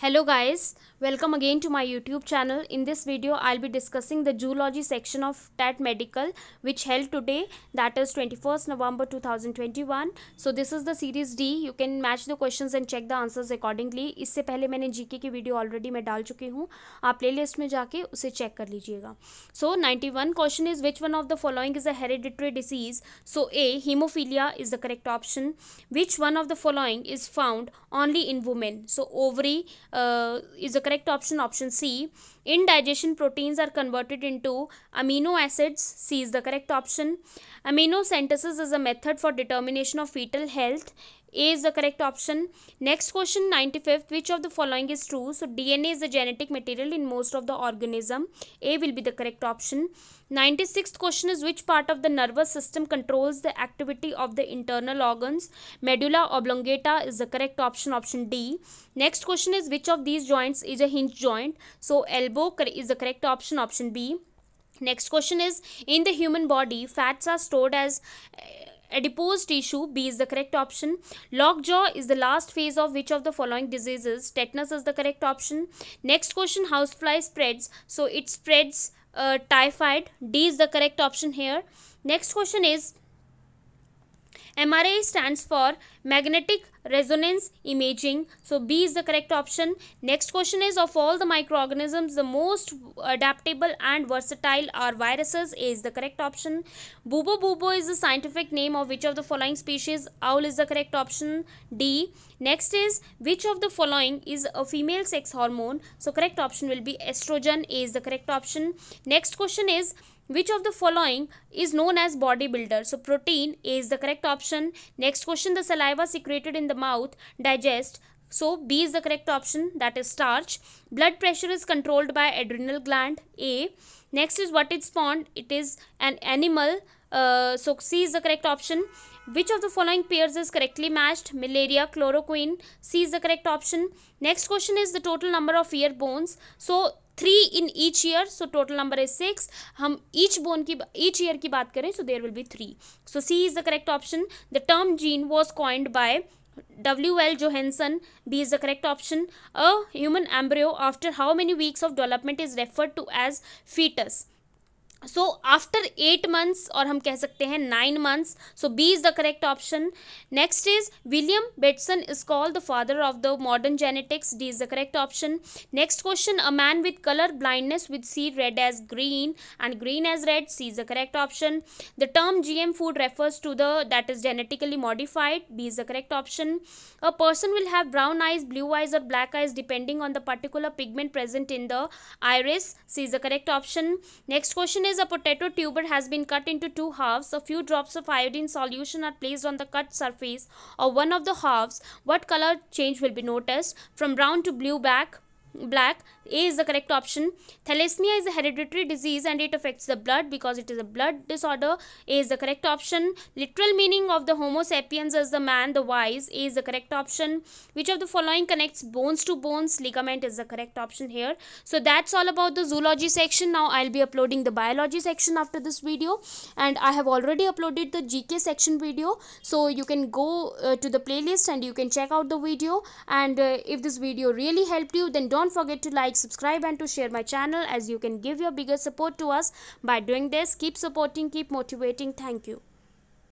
Hello guys, welcome again to my YouTube channel. In this video, I'll be discussing the zoology section of TAT Medical which held today that is 21st November 2021. So this is the series D. You can match the questions and check the answers accordingly. इससे पहले मैंने GK की video already मैं डाल चुकी हूँ आप playlist में जाके उसे चेक कर लीजिएगा So ninety one question is which one of the following is a hereditary disease? So a hemophilia is the correct option. Which one of the following is found only in women? So ovary uh, is the correct option option c in digestion proteins are converted into amino acids c is the correct option amino synthesis is a method for determination of fetal health a is the correct option. Next question 95th. Which of the following is true? So DNA is the genetic material in most of the organism. A will be the correct option. 96th question is which part of the nervous system controls the activity of the internal organs? Medulla oblongata is the correct option, option D. Next question is which of these joints is a hinge joint? So elbow is the correct option, option B. Next question is in the human body, fats are stored as uh, adipose tissue b is the correct option lockjaw is the last phase of which of the following diseases tetanus is the correct option next question housefly spreads so it spreads uh, typhoid d is the correct option here next question is mra stands for magnetic resonance imaging so b is the correct option next question is of all the microorganisms the most adaptable and versatile are viruses a is the correct option bubo bubo is the scientific name of which of the following species owl is the correct option d next is which of the following is a female sex hormone so correct option will be estrogen a is the correct option next question is which of the following is known as bodybuilder so protein a is the correct option next question the saliva saliva secreted in the mouth digest so B is the correct option that is starch. Blood pressure is controlled by adrenal gland A. Next is what it spawned. It is an animal. Uh, so C is the correct option. Which of the following pairs is correctly matched? Malaria, chloroquine. C is the correct option. Next question is the total number of ear bones. So three in each ear so total number is six हम each bone की each ear की बात करें so there will be three so C is the correct option the term gene was coined by W. L. Johansson. B is the correct option. A human embryo after how many weeks of development is referred to as fetus? So after eight months और हम कह सकते हैं nine months so B is the correct option next is William Bateson is called the father of the modern genetics D is the correct option next question a man with colour blindness with see red as green and green as red C is the correct option the term G M food refers to the that is genetically modified b is the correct option a person will have brown eyes blue eyes or black eyes depending on the particular pigment present in the iris c is the correct option next question is is a potato tuber has been cut into two halves. A few drops of iodine solution are placed on the cut surface of one of the halves. What color change will be noticed? From brown to blue back, black a is the correct option thalassemia is a hereditary disease and it affects the blood because it is a blood disorder a is the correct option literal meaning of the homo sapiens is the man the wise a is the correct option which of the following connects bones to bones ligament is the correct option here so that's all about the zoology section now i'll be uploading the biology section after this video and i have already uploaded the gk section video so you can go uh, to the playlist and you can check out the video and uh, if this video really helped you then don't don't forget to like, subscribe and to share my channel as you can give your biggest support to us by doing this. Keep supporting, keep motivating. Thank you.